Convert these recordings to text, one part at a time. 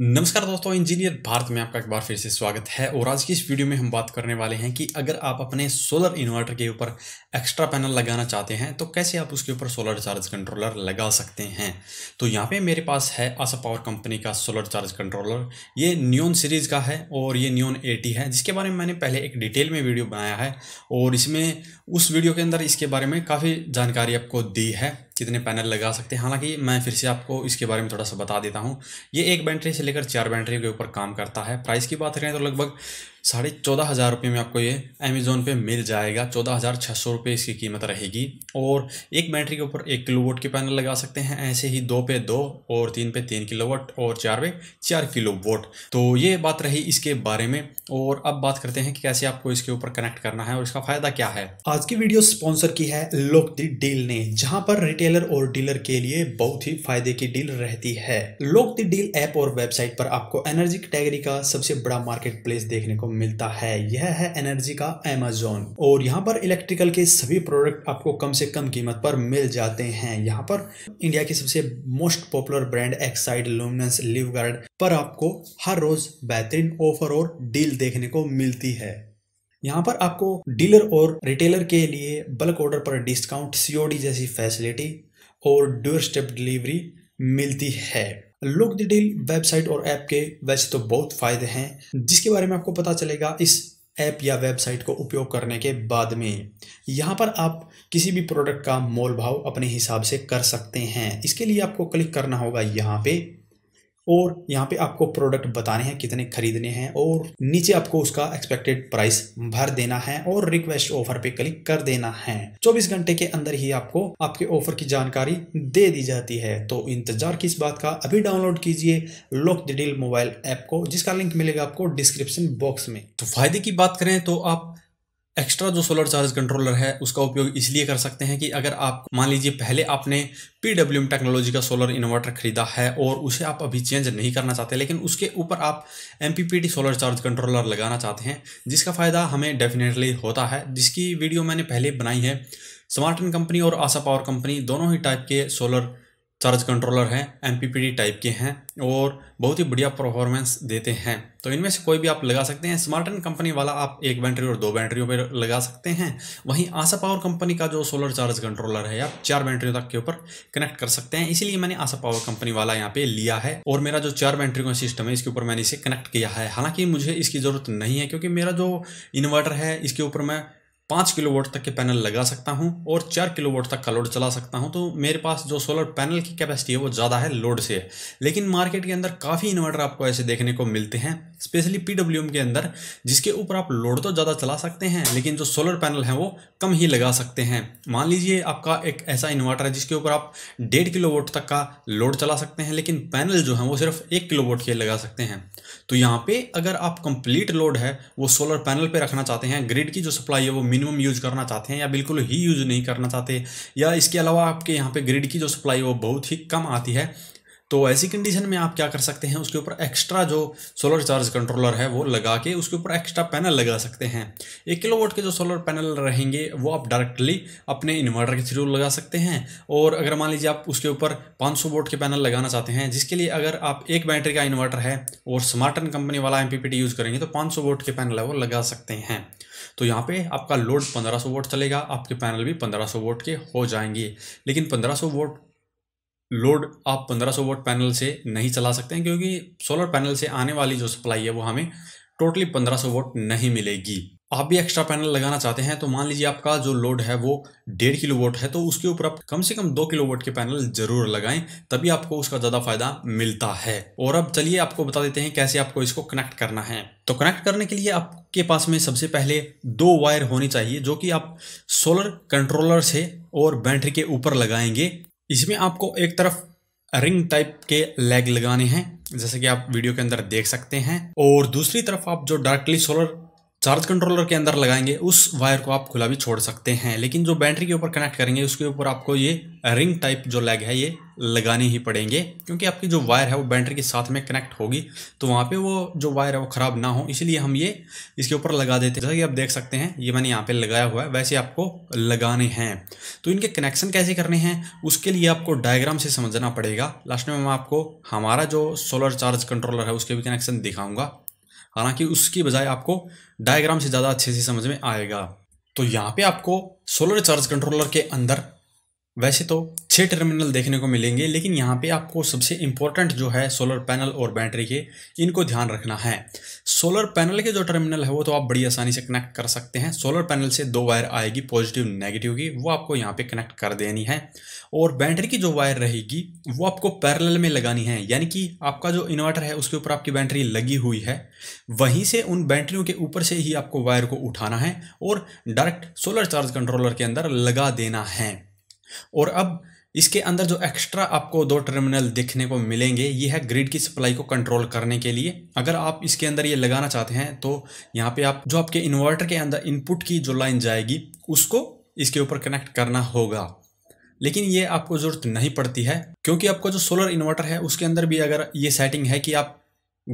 नमस्कार दोस्तों इंजीनियर भारत में आपका एक बार फिर से स्वागत है और आज की इस वीडियो में हम बात करने वाले हैं कि अगर आप अपने सोलर इन्वर्टर के ऊपर एक्स्ट्रा पैनल लगाना चाहते हैं तो कैसे आप उसके ऊपर सोलर चार्ज कंट्रोलर लगा सकते हैं तो यहाँ पे मेरे पास है आशा पावर कंपनी का सोलर चार्ज कंट्रोलर ये न्योन सीरीज़ का है और ये न्योन एटी है जिसके बारे में मैंने पहले एक डिटेल में वीडियो बनाया है और इसमें उस वीडियो के अंदर इसके बारे में काफ़ी जानकारी आपको दी है कितने पैनल लगा सकते हैं हालांकि मैं फिर से आपको इसके बारे में थोड़ा सा बता देता हूँ ये एक बैटरी से लेकर चार बैटरी के ऊपर काम करता है प्राइस की बात करें तो लगभग साढ़े चौदह हज़ार रुपये में आपको ये अमेज़ोन पे मिल जाएगा चौदह हज़ार छः सौ रुपये इसकी कीमत रहेगी और एक बैटरी के ऊपर एक किलो वोट के पैनल लगा सकते हैं ऐसे ही दो पे दो और तीन पे तीन किलो वोट और चार पे चार किलो वोट तो ये बात रही इसके बारे में और अब बात करते हैं कि कैसे आपको इसके ऊपर कनेक्ट करना है और इसका फ़ायदा क्या है आज की वीडियो स्पॉन्सर की है लोक दी डील ने जहाँ पर रिटेलर और डीलर के लिए बहुत ही फायदे की डील रहती है लोक दी डील ऐप और वेबसाइट पर आपको एनर्जी कैटेगरी का सबसे बड़ा मार्केट प्लेस देखने को मिलता है यह है एनर्जी का एमेजोन और यहाँ पर इलेक्ट्रिकल के सभी प्रोडक्ट आपको कम से कम कीमत पर मिल जाते हैं यहाँ पर इंडिया के सबसे most popular brand Exide Luminous Livguard पर आपको हर रोज बेहतरीन ऑफर और डील देखने को मिलती है यहाँ पर आपको डीलर और रिटेलर के लिए बल्क ऑर्डर पर डिस्काउंट सीओडी जैसी फैसिलिटी और डोर स्टेप डिलीवरी मिलती है लोक द डील वेबसाइट और ऐप के वैसे तो बहुत फायदे हैं जिसके बारे में आपको पता चलेगा इस ऐप या वेबसाइट को उपयोग करने के बाद में यहाँ पर आप किसी भी प्रोडक्ट का मोल भाव अपने हिसाब से कर सकते हैं इसके लिए आपको क्लिक करना होगा यहाँ पे और यहाँ पे आपको प्रोडक्ट बताने हैं कितने खरीदने हैं और नीचे आपको उसका एक्सपेक्टेड प्राइस भर देना है और रिक्वेस्ट ऑफर पे क्लिक कर देना है 24 घंटे के अंदर ही आपको आपके ऑफर की जानकारी दे दी जाती है तो इंतजार किस बात का अभी डाउनलोड कीजिए लॉक डिटेल मोबाइल ऐप को जिसका लिंक मिलेगा आपको डिस्क्रिप्शन बॉक्स में तो फायदे की बात करें तो आप एक्स्ट्रा जो सोलर चार्ज कंट्रोलर है उसका उपयोग इसलिए कर सकते हैं कि अगर आप मान लीजिए पहले आपने पी टेक्नोलॉजी का सोलर इन्वर्टर खरीदा है और उसे आप अभी चेंज नहीं करना चाहते लेकिन उसके ऊपर आप एम सोलर चार्ज कंट्रोलर लगाना चाहते हैं जिसका फ़ायदा हमें डेफिनेटली होता है जिसकी वीडियो मैंने पहले बनाई है स्मार्टन कंपनी और आशा पावर कंपनी दोनों ही टाइप के सोलर चार्ज कंट्रोलर हैं एम टाइप के हैं और बहुत ही बढ़िया परफॉर्मेंस देते हैं तो इनमें से कोई भी आप लगा सकते हैं स्मार्टन कंपनी वाला आप एक बैटरी और दो बैटरियों पर लगा सकते हैं वहीं आशा पावर कंपनी का जो सोलर चार्ज कंट्रोलर है आप चार बैटरियों तक के ऊपर कनेक्ट कर सकते हैं इसीलिए मैंने आशा पावर कंपनी वाला यहाँ पे लिया है और मेरा जो चार बैटरी का सिस्टम है इसके ऊपर मैंने इसे कनेक्ट किया है हालांकि मुझे इसकी ज़रूरत नहीं है क्योंकि मेरा जो इन्वर्टर है इसके ऊपर मैं पाँच किलो वोट तक के पैनल लगा सकता हूँ और चार किलो वोट तक का लोड चला सकता हूँ तो मेरे पास जो सोलर पैनल की कैपेसिटी है वो ज़्यादा है लोड से लेकिन मार्केट के अंदर काफ़ी इन्वर्टर आपको ऐसे देखने को मिलते हैं स्पेशली पी के अंदर जिसके ऊपर आप लोड तो ज़्यादा चला सकते हैं लेकिन जो सोलर पैनल हैं वो कम ही लगा सकते हैं मान लीजिए आपका एक ऐसा इन्वर्टर है जिसके ऊपर आप डेढ़ किलो वोट तक का लोड चला सकते हैं लेकिन पैनल जो है वो सिर्फ एक किलो वोट के लगा सकते हैं तो यहाँ पर अगर आप कंप्लीट लोड है वो सोलर पैनल पर रखना चाहते हैं ग्रिड की जो सप्लाई है वो मिनिमम यूज़ करना चाहते हैं या बिल्कुल ही यूज़ नहीं करना चाहते या इसके अलावा आपके यहाँ पे ग्रिड की जो सप्लाई वो बहुत ही कम आती है तो ऐसी कंडीशन में आप क्या कर सकते हैं उसके ऊपर एक्स्ट्रा जो सोलर चार्ज कंट्रोलर है वो लगा के उसके ऊपर एक्स्ट्रा पैनल लगा सकते हैं एक किलो वोट के जो सोलर पैनल रहेंगे वो आप डायरेक्टली अपने इन्वर्टर के थ्रू लगा सकते हैं और अगर मान लीजिए आप उसके ऊपर 500 वोट के पैनल लगाना चाहते हैं जिसके लिए अगर आप एक बैटरी का इन्वर्टर है और स्मार्टन कंपनी वाला एम यूज़ करेंगे तो पाँच वोट के पैनल है वो लगा सकते हैं तो यहाँ पे आपका लोड 1500 वोट चलेगा आपके पैनल भी 1500 वोट के हो जाएंगे लेकिन 1500 वोट लोड आप 1500 वोट पैनल से नहीं चला सकते हैं क्योंकि सोलर पैनल से आने वाली जो सप्लाई है वो हमें टोटली 1500 वोट नहीं मिलेगी आप भी एक्स्ट्रा पैनल लगाना चाहते हैं तो मान लीजिए आपका जो लोड है वो डेढ़ किलो वोट है तो उसके ऊपर आप कम से कम दो किलो वोट के पैनल जरूर लगाएं तभी आपको उसका ज़्यादा फायदा मिलता है और अब चलिए आपको बता देते हैं कैसे आपको इसको कनेक्ट करना है तो कनेक्ट करने के लिए आपके पास में सबसे पहले दो वायर होनी चाहिए जो कि आप सोलर कंट्रोलर से और बैटरी के ऊपर लगाएंगे इसमें आपको एक तरफ रिंग टाइप के लेग लगाने हैं जैसे कि आप वीडियो के अंदर देख सकते हैं और दूसरी तरफ आप जो डार्कली सोलर चार्ज कंट्रोलर के अंदर लगाएंगे उस वायर को आप खुला भी छोड़ सकते हैं लेकिन जो बैटरी के ऊपर कनेक्ट करेंगे उसके ऊपर आपको ये रिंग टाइप जो लैग है ये लगाने ही पड़ेंगे क्योंकि आपकी जो वायर है वो बैटरी के साथ में कनेक्ट होगी तो वहाँ पे वो जो वायर है वो ख़राब ना हो इसलिए हम ये इसके ऊपर लगा देते हैं जैसा कि आप देख सकते हैं ये मैंने यहाँ पर लगाया हुआ है वैसे आपको लगाने हैं तो इनके कनेक्शन कैसे करने हैं उसके लिए आपको डायग्राम से समझना पड़ेगा लास्ट में मैं आपको हमारा जो सोलर चार्ज कंट्रोलर है उसके भी कनेक्शन दिखाऊँगा हालांकि उसकी बजाय आपको डायग्राम से ज़्यादा अच्छे से समझ में आएगा तो यहाँ पे आपको सोलर चार्ज कंट्रोलर के अंदर वैसे तो छः टर्मिनल देखने को मिलेंगे लेकिन यहाँ पे आपको सबसे इम्पोर्टेंट जो है सोलर पैनल और बैटरी के इनको ध्यान रखना है सोलर पैनल के जो टर्मिनल है वो तो आप बड़ी आसानी से कनेक्ट कर सकते हैं सोलर पैनल से दो वायर आएगी पॉजिटिव नेगेटिव की वो आपको यहाँ पे कनेक्ट कर देनी है और बैटरी की जो वायर रहेगी वो आपको पैरल में लगानी है यानी कि आपका जो इन्वर्टर है उसके ऊपर आपकी बैटरी लगी हुई है वहीं से उन बैटरियों के ऊपर से ही आपको वायर को उठाना है और डायरेक्ट सोलर चार्ज कंट्रोलर के अंदर लगा देना है और अब इसके अंदर जो एक्स्ट्रा आपको दो टर्मिनल देखने को मिलेंगे ये है ग्रिड की सप्लाई को कंट्रोल करने के लिए अगर आप इसके अंदर ये लगाना चाहते हैं तो यहाँ पे आप जो आपके इन्वर्टर के अंदर इनपुट की जो लाइन जाएगी उसको इसके ऊपर कनेक्ट करना होगा लेकिन ये आपको ज़रूरत नहीं पड़ती है क्योंकि आपका जो सोलर इन्वर्टर है उसके अंदर भी अगर ये सेटिंग है कि आप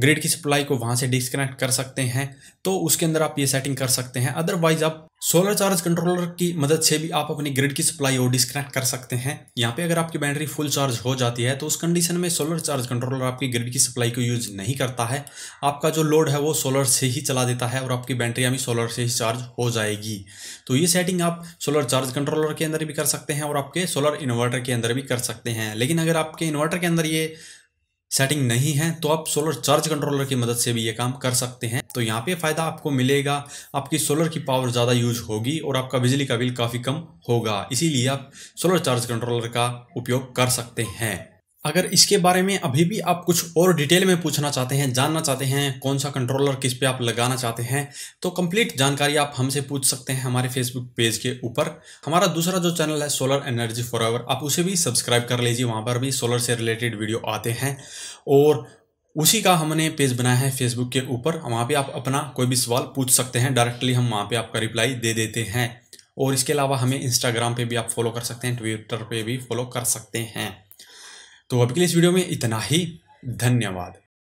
ग्रिड की सप्लाई को वहाँ से डिस्कनेक्ट कर सकते हैं तो उसके अंदर आप ये सेटिंग कर सकते हैं अदरवाइज आप सोलर चार्ज कंट्रोलर की मदद से भी आप अपनी ग्रिड की सप्लाई और डिस्कनेक्ट कर सकते हैं यहाँ पे अगर आपकी बैटरी फुल चार्ज हो जाती है तो उस कंडीशन में सोलर चार्ज कंट्रोलर आपकी ग्रिड की सप्लाई को यूज नहीं करता है आपका जो लोड है वो सोलर से ही चला देता है और आपकी बैटरी भी सोलर से ही चार्ज हो जाएगी तो ये सेटिंग आप सोलर चार्ज कंट्रोलर के अंदर भी कर सकते हैं और आपके सोलर इन्वर्टर के अंदर भी कर सकते हैं लेकिन अगर आपके इन्वर्टर के अंदर ये सेटिंग नहीं है तो आप सोलर चार्ज कंट्रोलर की मदद से भी ये काम कर सकते हैं तो यहाँ पे फ़ायदा आपको मिलेगा आपकी सोलर की पावर ज़्यादा यूज होगी और आपका बिजली का बिल काफ़ी कम होगा इसीलिए आप सोलर चार्ज कंट्रोलर का उपयोग कर सकते हैं अगर इसके बारे में अभी भी आप कुछ और डिटेल में पूछना चाहते हैं जानना चाहते हैं कौन सा कंट्रोलर किस पे आप लगाना चाहते हैं तो कंप्लीट जानकारी आप हमसे पूछ सकते हैं हमारे फेसबुक पेज के ऊपर हमारा दूसरा जो चैनल है सोलर एनर्जी फॉर एवर आप उसे भी सब्सक्राइब कर लीजिए वहाँ पर भी सोलर से रिलेटेड वीडियो आते हैं और उसी का हमने पेज बनाया है फेसबुक के ऊपर वहाँ पर आप अपना कोई भी सवाल पूछ सकते हैं डायरेक्टली हम वहाँ पर आपका रिप्लाई दे देते हैं और इसके अलावा हमें इंस्टाग्राम पर भी आप फॉलो कर सकते हैं ट्विटर पर भी फॉलो कर सकते हैं तो अभी के लिए इस वीडियो में इतना ही धन्यवाद